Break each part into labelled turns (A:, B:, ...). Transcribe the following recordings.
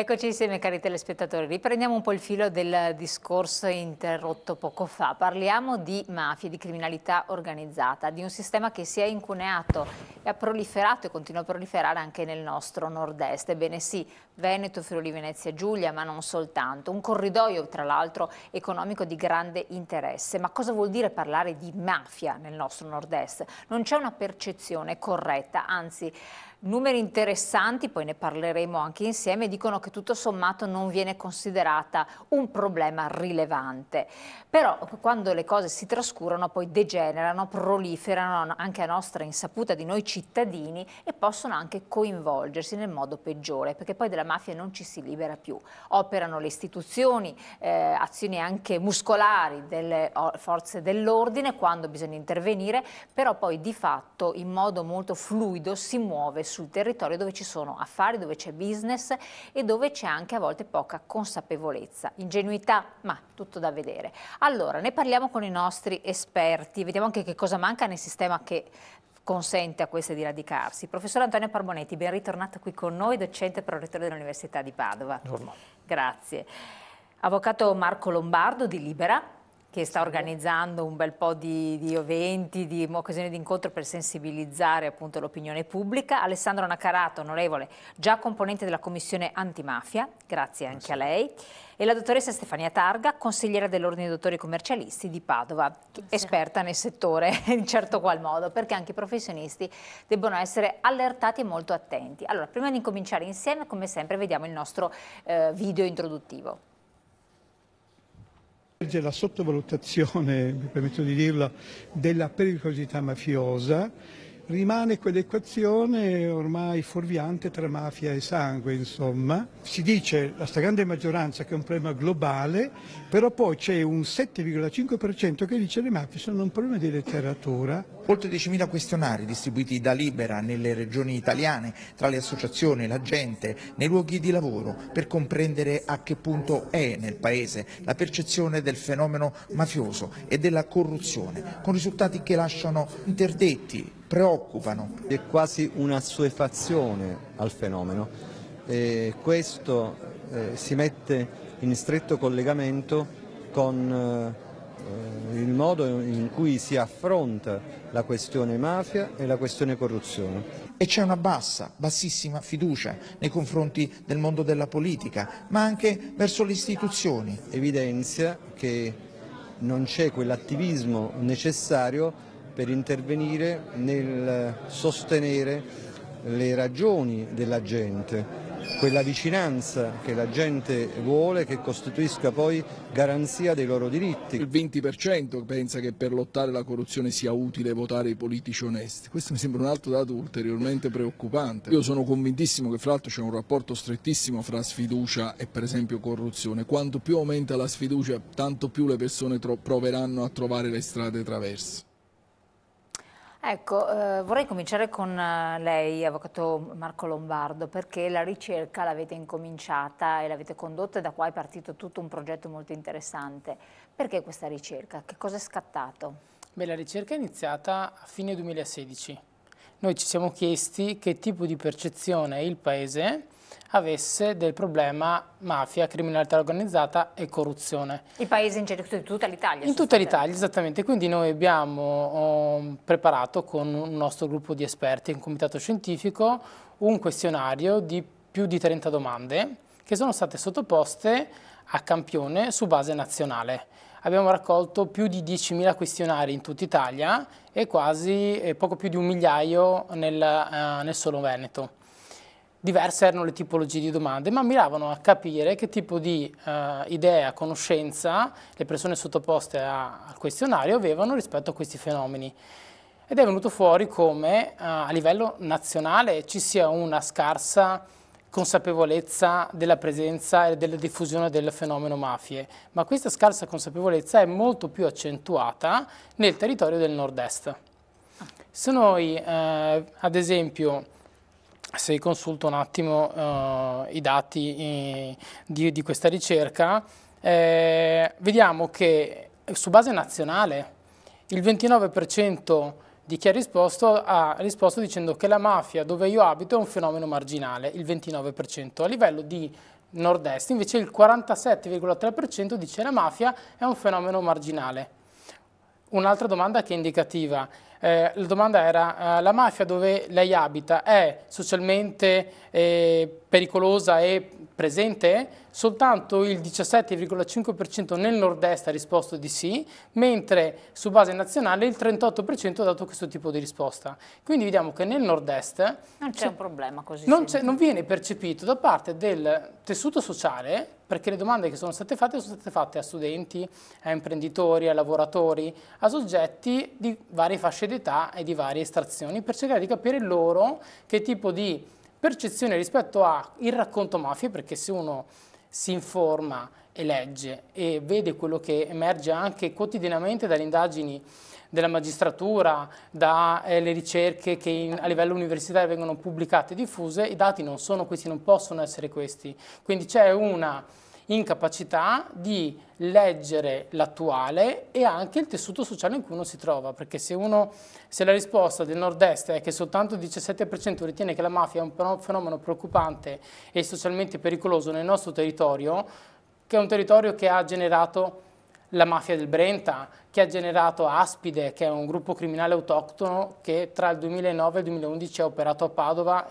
A: Eccoci insieme cari telespettatori, riprendiamo un po' il filo del discorso interrotto poco fa. Parliamo di mafie, di criminalità organizzata, di un sistema che si è incuneato e ha proliferato e continua a proliferare anche nel nostro nord-est. Ebbene sì, Veneto, Friuli Venezia Giulia, ma non soltanto. Un corridoio tra l'altro economico di grande interesse. Ma cosa vuol dire parlare di mafia nel nostro nord-est? Non c'è una percezione corretta, anzi numeri interessanti, poi ne parleremo anche insieme, dicono che tutto sommato non viene considerata un problema rilevante. Però quando le cose si trascurano poi degenerano, proliferano anche a nostra insaputa di noi cittadini e possono anche coinvolgersi nel modo peggiore, perché poi della mafia non ci si libera più. Operano le istituzioni, eh, azioni anche muscolari delle forze dell'ordine quando bisogna intervenire, però poi di fatto in modo molto fluido si muove sul territorio dove ci sono affari, dove c'è business e dove c'è anche a volte poca consapevolezza, ingenuità, ma tutto da vedere. Allora, ne parliamo con i nostri esperti, vediamo anche che cosa manca nel sistema che consente a queste di radicarsi. Professor Antonio Parmonetti, ben ritornato qui con noi, docente e prorettore dell'Università di Padova. Buongiorno. Grazie. Avvocato Marco Lombardo di Libera, che sta organizzando un bel po' di, di eventi, di occasioni di incontro per sensibilizzare appunto l'opinione pubblica. Alessandro Nacarato, onorevole, già componente della commissione antimafia, grazie ah, anche grazie. a lei, e la dottoressa Stefania Targa, consigliera dell'Ordine dei Dottori Commercialisti di Padova, grazie. esperta nel settore in certo qual modo, perché anche i professionisti debbono essere allertati e molto attenti. Allora, prima di incominciare insieme, come sempre, vediamo il nostro eh, video introduttivo
B: la sottovalutazione, mi permetto di dirlo, della pericolosità mafiosa rimane quell'equazione ormai fuorviante tra mafia e sangue, insomma. Si dice la stragrande maggioranza che è un problema globale, però poi c'è un 7,5% che dice che le mafie sono un problema di letteratura.
C: Oltre 10.000 questionari distribuiti da Libera nelle regioni italiane, tra le associazioni, la gente, nei luoghi di lavoro, per comprendere a che punto è nel Paese la percezione del fenomeno mafioso e della corruzione, con risultati che lasciano interdetti preoccupano.
B: È quasi una suefazione al fenomeno. E questo eh, si mette in stretto collegamento con eh, il modo in cui si affronta la questione mafia e la questione corruzione. E c'è una bassa, bassissima fiducia nei confronti del mondo della politica, ma anche verso le istituzioni. Evidenzia che non c'è quell'attivismo necessario per intervenire nel sostenere le ragioni della gente, quella vicinanza che la gente vuole che costituisca poi garanzia dei loro diritti. Il 20% pensa
C: che per lottare la corruzione sia utile votare i politici onesti. Questo mi sembra un altro dato ulteriormente preoccupante. Io sono convintissimo che fra l'altro c'è un rapporto strettissimo fra sfiducia e per esempio corruzione. Quanto più aumenta la sfiducia, tanto più le persone proveranno a trovare le strade traverse.
A: Ecco, eh, vorrei cominciare con eh, lei, Avvocato Marco Lombardo, perché la ricerca l'avete incominciata e l'avete condotta e da qua è partito tutto un progetto molto interessante. Perché questa ricerca? Che cosa è scattato?
D: Beh, la ricerca è iniziata a fine 2016. Noi ci siamo chiesti che tipo di percezione il Paese avesse del problema mafia, criminalità organizzata e corruzione.
A: I paesi in generale, in tutta l'Italia? In tutta l'Italia,
D: esattamente. Quindi noi abbiamo um, preparato con un nostro gruppo di esperti, un comitato scientifico, un questionario di più di 30 domande che sono state sottoposte a campione su base nazionale. Abbiamo raccolto più di 10.000 questionari in tutta Italia e quasi eh, poco più di un migliaio nel, eh, nel solo Veneto. Diverse erano le tipologie di domande, ma miravano a capire che tipo di eh, idea, conoscenza le persone sottoposte a, al questionario avevano rispetto a questi fenomeni. Ed è venuto fuori come eh, a livello nazionale ci sia una scarsa consapevolezza della presenza e della diffusione del fenomeno mafie, ma questa scarsa consapevolezza è molto più accentuata nel territorio del nord-est. Se noi, eh, ad esempio, se consulto un attimo eh, i dati eh, di, di, questa ricerca, eh, vediamo che su base nazionale il 29% di chi ha risposto ha risposto dicendo che la mafia dove io abito è un fenomeno marginale, il 29%. A livello di nord-est invece il 47,3% dice che la mafia è un fenomeno marginale. Un'altra domanda che è indicativa, eh, la domanda era eh, la mafia dove lei abita è socialmente eh, pericolosa e presente, soltanto il 17,5% nel nord-est ha risposto di sì, mentre su base nazionale il 38% ha dato questo tipo di risposta. Quindi vediamo che nel nord-est...
A: Non c'è un problema così. Non,
D: non viene percepito da parte del tessuto sociale, perché le domande che sono state fatte sono state fatte a studenti, a imprenditori, a lavoratori, a soggetti di varie fasce d'età e di varie estrazioni, per cercare di capire loro che tipo di percezione rispetto al racconto mafia, perché se uno si informa e legge e vede quello che emerge anche quotidianamente dalle indagini della magistratura, dalle eh, ricerche che in, a livello universitario vengono pubblicate e diffuse, i dati non sono questi, non possono essere questi. Quindi c'è una incapacità di leggere l'attuale e anche il tessuto sociale in cui uno si trova, perché se, uno, se la risposta del nord-est è che soltanto il 17% ritiene che la mafia è un fenomeno preoccupante e socialmente pericoloso nel nostro territorio, che è un territorio che ha generato la mafia del Brenta, che ha generato Aspide, che è un gruppo criminale autoctono che tra il 2009 e il 2011 ha operato a Padova,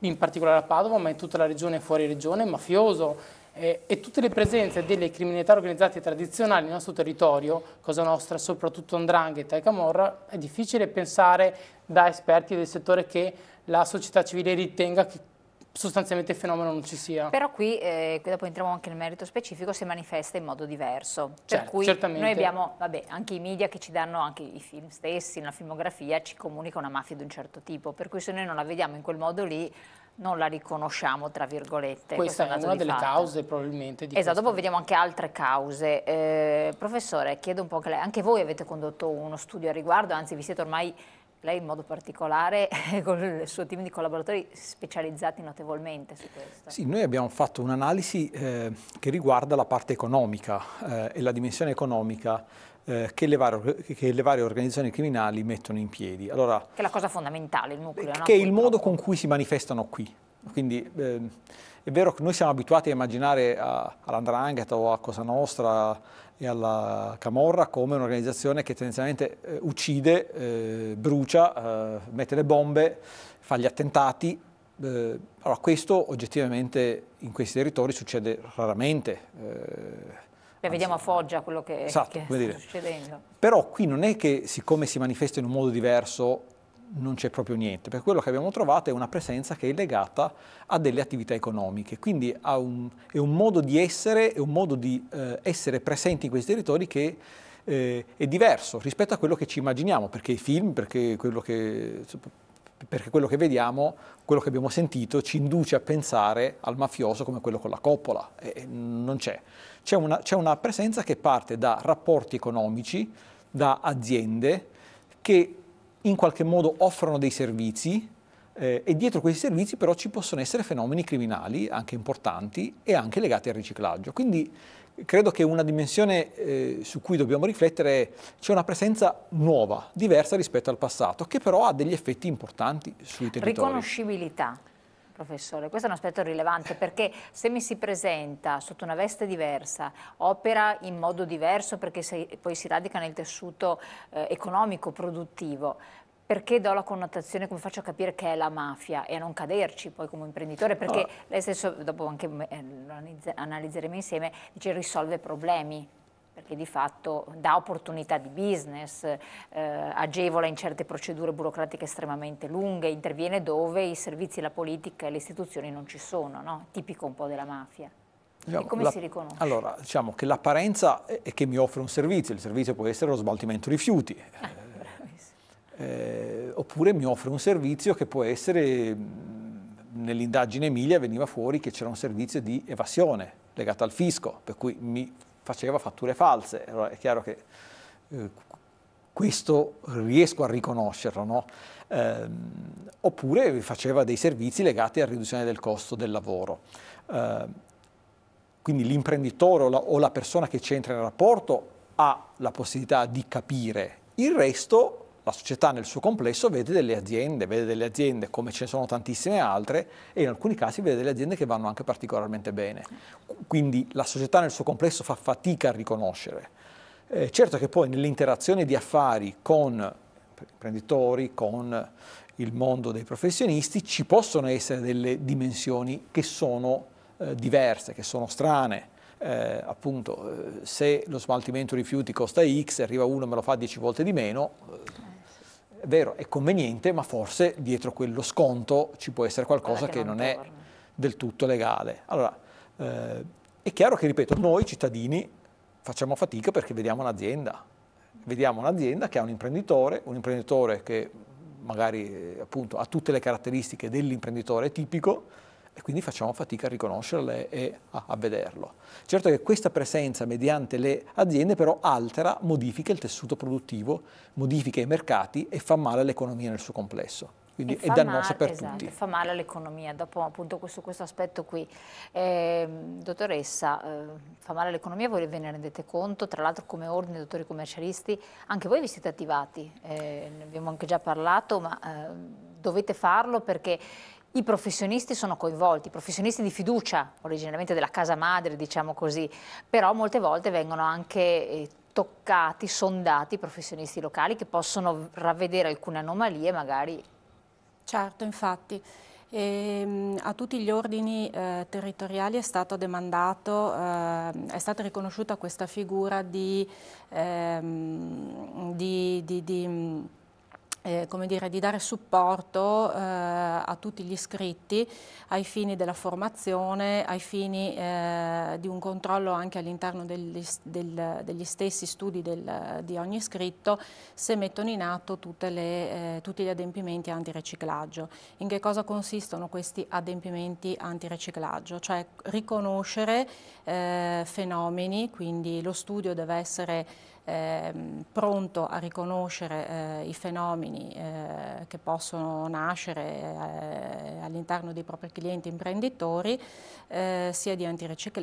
D: in particolare a Padova, ma in tutta la regione e fuori regione, mafioso, eh, e tutte le presenze delle criminalità organizzate tradizionali nel nostro territorio, Cosa Nostra, soprattutto Andrangheta e Camorra, è difficile pensare da esperti del settore che la società civile ritenga che sostanzialmente il fenomeno non ci sia. Però
A: qui, eh, dopo entriamo anche nel merito specifico, si manifesta in modo diverso. Certo, per cui certamente. noi abbiamo, vabbè, anche i media che ci danno, anche i film stessi, la filmografia, ci comunica una mafia di un certo tipo, per cui se noi non la vediamo in quel modo lì, non la riconosciamo, tra virgolette. Questa è, è una delle fatto. cause
D: probabilmente di Esatto, dopo vediamo
A: anche altre cause. Eh, professore, chiedo un po' che lei, anche voi avete condotto uno studio a riguardo, anzi vi siete ormai, lei in modo particolare, con il suo team di collaboratori specializzati notevolmente su questo.
B: Sì, noi abbiamo fatto un'analisi eh, che riguarda la parte economica eh, e la dimensione economica eh, che, le varie, che, le varie, organizzazioni criminali mettono in piedi. Allora,
A: che è la cosa fondamentale, il nucleo. Eh, che no? è il modo
B: con cui si manifestano qui. Quindi eh, è vero che noi siamo abituati a immaginare all'Andrangheta o a Cosa Nostra e alla Camorra come un'organizzazione che tendenzialmente eh, uccide, eh, brucia, eh, mette le bombe, fa gli attentati, allora questo oggettivamente in questi territori succede raramente.
A: Beh, vediamo a Foggia quello che, esatto, che sta succedendo.
B: Però qui non è che siccome si manifesta in un modo diverso non c'è proprio niente, perché quello che abbiamo trovato è una presenza che è legata a delle attività economiche, quindi un, è un modo di essere, è un modo di eh, essere presenti in questi territori che eh, è diverso rispetto a quello che ci immaginiamo, perché i film, perché quello che perché quello che vediamo, quello che abbiamo sentito, ci induce a pensare al mafioso come quello con la coppola, e non c'è. C'è una, c'è una presenza che parte da rapporti economici, da aziende che in qualche modo offrono dei servizi eh, e dietro questi servizi però ci possono essere fenomeni criminali anche importanti e anche legati al riciclaggio. Quindi credo che una dimensione eh, su cui dobbiamo riflettere c'è una presenza nuova, diversa rispetto al passato, che però ha degli effetti importanti sui territori.
A: Riconoscibilità. Professore, questo è un aspetto rilevante perché se mi si presenta sotto una veste diversa, opera in modo diverso perché poi si radica nel tessuto eh, economico, produttivo, perché do la connotazione, come faccio a capire che è la mafia e a non caderci poi come imprenditore? Perché allora. Ah. lei stesso, dopo anche eh, lo analizzeremo insieme, dice risolve problemi perché di fatto dà opportunità di business, eh, agevola in certe procedure burocratiche estremamente lunghe, interviene dove i servizi, la politica e le istituzioni non ci sono, no? tipico un po' della mafia. Diciamo, e come la, si riconosce? Allora,
B: diciamo che l'apparenza è, che mi offre un servizio, il servizio può essere lo smaltimento rifiuti. Ah eh, oppure mi offre un servizio che può essere, nell'indagine Emilia veniva fuori che c'era un servizio di evasione legato al fisco, per cui mi faceva fatture false. Allora è chiaro che eh, questo riesco a riconoscerlo, no? eh, oppure faceva dei servizi legati alla riduzione del costo del lavoro. Eh, quindi l'imprenditore o la, o la persona che c'entra nel rapporto ha la possibilità di capire, il resto la società nel suo complesso vede delle aziende, vede delle aziende come ce ne sono tantissime altre e in alcuni casi vede delle aziende che vanno anche particolarmente bene. Quindi la società nel suo complesso fa fatica a riconoscere. Eh, certo che poi nell'interazione di affari con imprenditori, con il mondo dei professionisti, ci possono essere delle dimensioni che sono eh, diverse, che sono strane. Eh, appunto, eh, se lo smaltimento rifiuti costa X, arriva uno e me lo fa 10 volte di meno, vero, è conveniente, ma forse dietro quello sconto ci può essere qualcosa eh, che, che, non, non è del tutto legale. Allora, eh, è chiaro che, ripeto, noi cittadini facciamo fatica perché vediamo un'azienda. Vediamo un'azienda che ha un imprenditore, un imprenditore che magari eh, appunto, ha tutte le caratteristiche dell'imprenditore tipico, e quindi facciamo fatica a riconoscerle e a, a, vederlo. Certo che questa presenza mediante le aziende però altera, modifica il tessuto produttivo, modifica i mercati e fa male all'economia nel suo complesso. Quindi è dannosa male, per esatto, tutti. Fa
A: male all'economia, dopo appunto su questo aspetto qui. Eh, dottoressa, eh, fa male all'economia, voi ve ne rendete conto, tra l'altro come ordine, dottori commercialisti, anche voi vi siete attivati, eh, ne abbiamo anche già parlato, ma eh, dovete farlo perché i professionisti sono coinvolti, i professionisti di fiducia, originariamente della casa madre, diciamo così, però molte volte vengono anche eh, toccati, sondati i professionisti
E: locali che possono ravvedere alcune anomalie magari. Certo, infatti. E, ehm, a tutti gli ordini eh, territoriali è stato demandato, eh, è stata riconosciuta questa figura di, ehm, di, di, di eh, come dire, di dare supporto eh, a tutti gli iscritti ai fini della formazione, ai fini eh, di un controllo anche all'interno degli, stessi studi del, di ogni iscritto se mettono in atto le, eh, tutti gli adempimenti antiriciclaggio. In che cosa consistono questi adempimenti antiriciclaggio? Cioè riconoscere eh, fenomeni, quindi lo studio deve essere ehm, pronto a riconoscere eh, i fenomeni fenomeni eh, che possono nascere eh, all'interno dei propri clienti imprenditori, eh, sia di,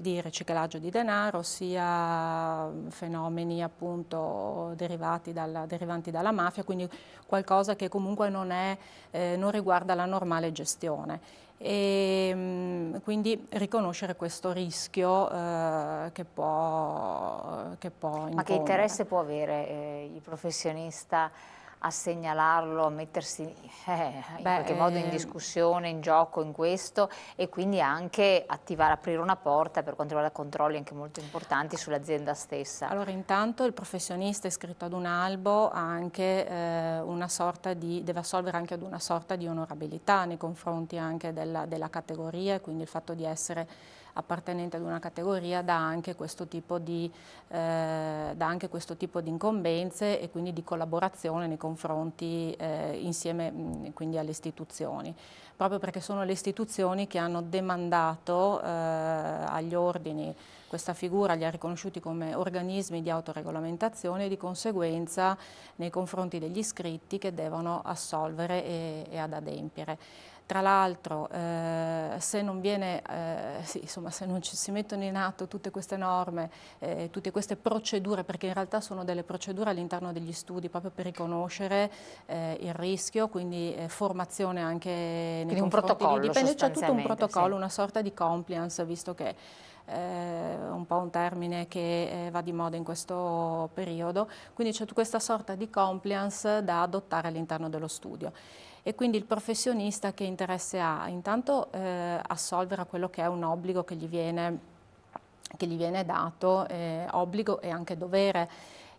E: di, riciclaggio di denaro, sia fenomeni appunto derivati dalla, derivanti dalla mafia, quindi qualcosa che comunque non, è, eh, non riguarda la normale gestione e ehm, quindi riconoscere questo rischio eh, che, può, che può Ma che interesse può avere eh, il
A: professionista a segnalarlo, a mettersi eh, in Beh, qualche modo in eh, discussione, in gioco, in questo e quindi anche attivare, aprire una porta per quanto riguarda controlli anche molto importanti sull'azienda stessa.
E: Allora intanto il professionista iscritto ad un albo anche, eh, di, deve assolvere anche ad una sorta di onorabilità nei confronti anche della, della categoria e quindi il fatto di essere appartenente ad una categoria dà anche questo tipo di, eh, anche questo tipo di incombenze e quindi di collaborazione nei confronti eh, insieme mm, quindi alle istituzioni, proprio perché sono le istituzioni che hanno demandato eh, agli ordini questa figura li ha riconosciuti come organismi di autoregolamentazione e di conseguenza nei confronti degli iscritti che devono assolvere e, e ad adempiere. Tra l'altro eh, se, eh, sì, se, non ci, si mettono in atto tutte queste norme, eh, tutte queste procedure, perché in realtà sono delle procedure all'interno degli studi proprio per riconoscere eh, il rischio, quindi eh, formazione anche nei quindi un protocollo, dipende, c'è tutto un protocollo, sì. una sorta di compliance, visto che eh, un po' un termine che eh, va di moda in questo periodo, quindi c'è questa sorta di compliance da adottare all'interno dello studio e quindi il professionista che interesse ha intanto eh, assolvere a quello che è un obbligo che gli viene, che gli viene dato, eh, obbligo e anche dovere.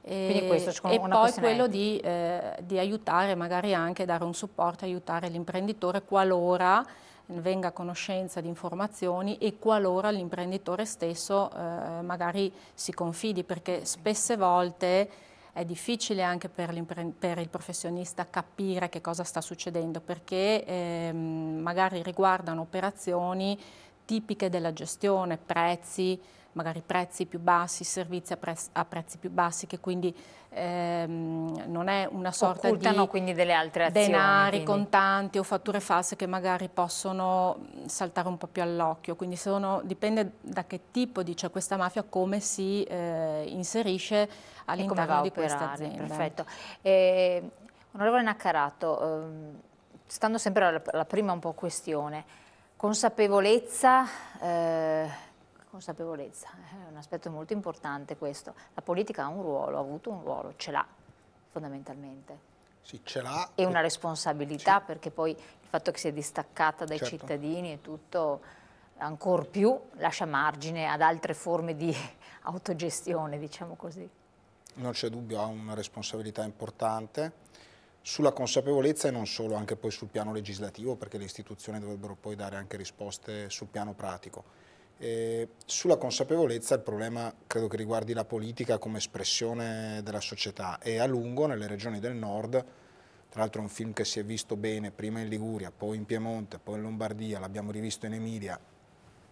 E: E, questo, e poi quello di, eh, di, aiutare, magari anche dare un supporto, aiutare l'imprenditore qualora venga a conoscenza di informazioni e qualora l'imprenditore stesso eh, magari si confidi, perché spesse volte è difficile anche per, per, il professionista capire che cosa sta succedendo perché ehm, magari riguardano operazioni tipiche della gestione, prezzi, magari prezzi più bassi, servizi a, pre a prezzi più bassi che quindi ehm, non è una sorta Occultano di quindi delle altre azioni, denari, quindi. contanti o fatture false che magari possono mm, saltare un po' più all'occhio, quindi sono, dipende da che tipo di, cioè questa mafia come si eh, inserisce all'interno di questa azienda. Perfetto.
A: Eh, onorevole Naccarato, ehm, stando sempre alla, alla prima un po' questione, Consapevolezza, eh, consapevolezza, eh, è un aspetto molto importante questo. La politica ha un ruolo, ha avuto un ruolo, ce l'ha fondamentalmente.
C: Sì, ce l'ha. E una
A: responsabilità sì. perché poi il fatto che si è distaccata dai certo. cittadini e tutto ancor più lascia margine ad altre forme di autogestione, diciamo così.
C: Non c'è dubbio, ha una responsabilità importante sulla consapevolezza e non solo, anche poi sul piano legislativo, perché le istituzioni dovrebbero poi dare anche risposte sul piano pratico. E sulla consapevolezza il problema credo che riguardi la politica come espressione della società e a lungo nelle regioni del nord, tra l'altro è un film che si è visto bene prima in Liguria, poi in Piemonte, poi in Lombardia, l'abbiamo rivisto in Emilia,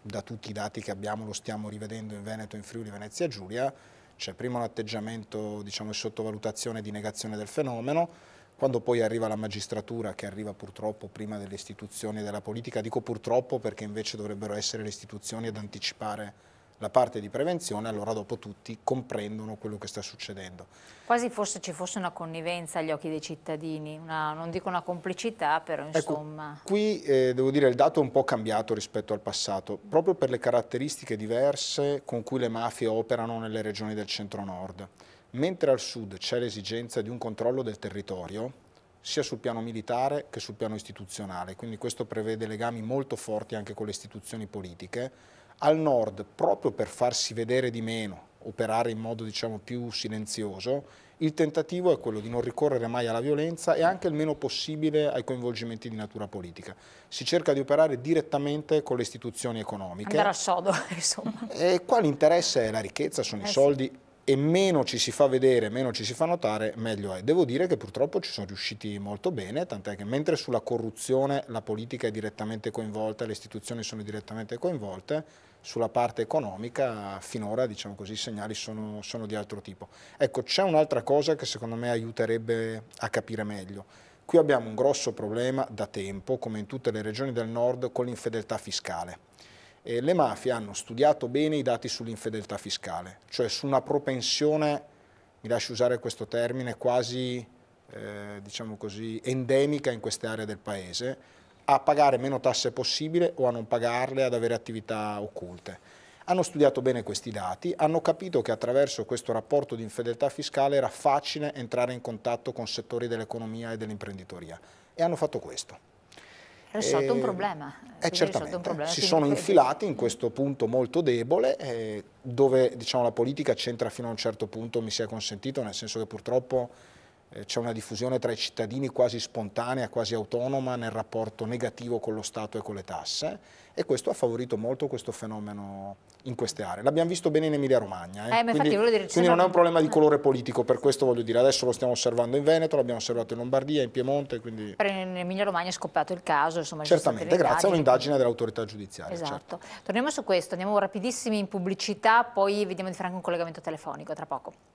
C: da tutti i dati che abbiamo lo stiamo rivedendo in Veneto, in Friuli, Venezia, e Giulia, c'è prima un atteggiamento diciamo, di sottovalutazione e di negazione del fenomeno, quando poi arriva la magistratura, che arriva purtroppo prima delle istituzioni e della politica, dico purtroppo perché invece dovrebbero essere le istituzioni ad anticipare la parte di prevenzione, allora dopo tutti comprendono quello che sta succedendo.
A: Quasi forse ci fosse una connivenza agli occhi dei cittadini, una, non dico una complicità, però ecco, insomma... Ecco,
C: qui eh, devo dire il dato è un po' cambiato rispetto al passato, proprio per le caratteristiche diverse con cui le mafie operano nelle regioni del centro-nord. Mentre al sud c'è l'esigenza di un controllo del territorio, sia sul piano militare che sul piano istituzionale, quindi questo prevede legami molto forti anche con le istituzioni politiche. Al nord, proprio per farsi vedere di meno, operare in modo diciamo, più silenzioso, il tentativo è quello di non ricorrere mai alla violenza e anche il meno possibile ai coinvolgimenti di natura politica. Si cerca di operare direttamente con le istituzioni economiche. Andare a
A: sodo, insomma.
C: E qua l'interesse è la ricchezza, sono eh i soldi, sì e meno ci si fa vedere, meno ci si fa notare, meglio è. Devo dire che purtroppo ci sono riusciti molto bene, tant'è che mentre sulla corruzione la politica è direttamente coinvolta, le istituzioni sono direttamente coinvolte, sulla parte economica finora diciamo così, i segnali sono, sono di altro tipo. Ecco, c'è un'altra cosa che secondo me aiuterebbe a capire meglio. Qui abbiamo un grosso problema da tempo, come in tutte le regioni del nord, con l'infedeltà fiscale e le mafie hanno studiato bene i dati sull'infedeltà fiscale, cioè su una propensione, mi lascio usare questo termine, quasi eh, diciamo così, endemica in queste aree del paese, a pagare meno tasse possibile o a non pagarle, ad avere attività occulte. Hanno studiato bene questi dati, hanno capito che attraverso questo rapporto di infedeltà fiscale era facile entrare in contatto con settori dell'economia e dell'imprenditoria e hanno fatto questo
A: risolto un eh, problema. Eh, certamente, un problema si sono infilati
C: in questo punto molto debole eh, dove diciamo, la politica c'entra fino a un certo punto, mi sia consentito, nel senso che purtroppo eh, c'è una diffusione tra i cittadini quasi spontanea, quasi autonoma nel rapporto negativo con lo Stato e con le tasse e questo ha favorito molto questo fenomeno in queste aree. L'abbiamo visto bene in Emilia Romagna, eh? Eh, quindi, dire, quindi non è un problema di eh. colore politico, per questo voglio dire, adesso lo stiamo osservando in Veneto, l'abbiamo osservato in Lombardia, in Piemonte. Quindi...
A: Però in Emilia Romagna è scoppiato il caso. Insomma, Certamente, grazie a un'indagine
C: dell'autorità giudiziaria. Certo. Esatto.
A: Certo. Torniamo su questo, andiamo rapidissimi in pubblicità, poi vediamo di fare anche un collegamento telefonico tra poco.